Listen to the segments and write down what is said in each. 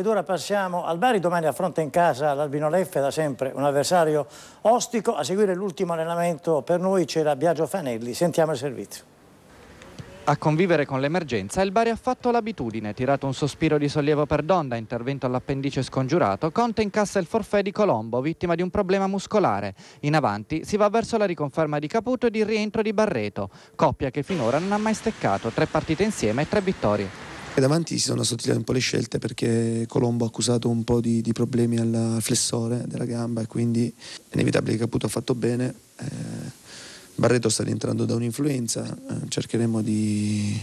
Ed ora passiamo al Bari, domani affronta in casa l'Albino Leffe, da sempre un avversario ostico. A seguire l'ultimo allenamento per noi c'era Biagio Fanelli, sentiamo il servizio. A convivere con l'emergenza il Bari ha fatto l'abitudine, tirato un sospiro di sollievo per Donda, intervento all'appendice scongiurato, Conte incassa il forfè di Colombo, vittima di un problema muscolare. In avanti si va verso la riconferma di Caputo e il rientro di Barreto, coppia che finora non ha mai steccato, tre partite insieme e tre vittorie. E davanti si sono assottigliate un po' le scelte perché Colombo ha accusato un po' di, di problemi al flessore della gamba e quindi è inevitabile che Caputo ha fatto bene. Eh, Barreto sta rientrando da un'influenza, eh, cercheremo di,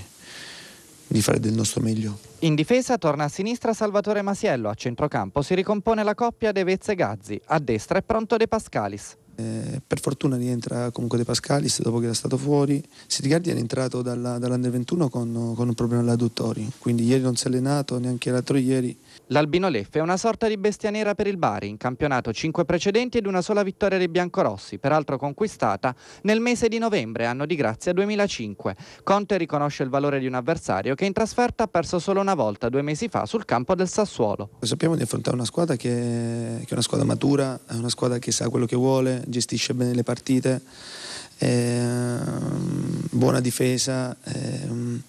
di fare del nostro meglio. In difesa torna a sinistra Salvatore Masiello, a centrocampo si ricompone la coppia De Vezze Gazzi, a destra è pronto De Pascalis. Eh, per fortuna rientra comunque De Pascalis dopo che era stato fuori. Sidicardi era entrato dalla, dall'Under 21 con, con, un problema agli adduttori, quindi ieri non si è allenato, neanche l'altro ieri. L'Albino Leffe è una sorta di bestia nera per il Bari, in campionato 5 precedenti ed una sola vittoria dei biancorossi, peraltro conquistata nel mese di novembre, anno di grazia 2005. Conte riconosce il valore di un avversario che in trasferta ha perso solo una volta, due mesi fa, sul campo del Sassuolo. Sappiamo di affrontare una squadra che, che è una squadra matura, è una squadra che sa quello che vuole, gestisce bene le partite, eh, buona difesa. Eh,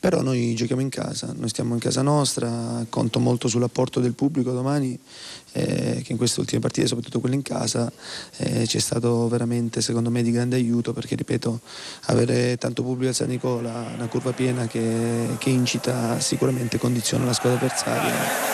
però noi giochiamo in casa, noi stiamo in casa nostra, conto molto sull'apporto del pubblico domani, eh, che in queste ultime partite, soprattutto quelle in casa, eh, ci è stato veramente, secondo me, di grande aiuto, perché ripeto, avere tanto pubblico a San Nicola, una curva piena che, che incita, sicuramente condiziona la squadra avversaria.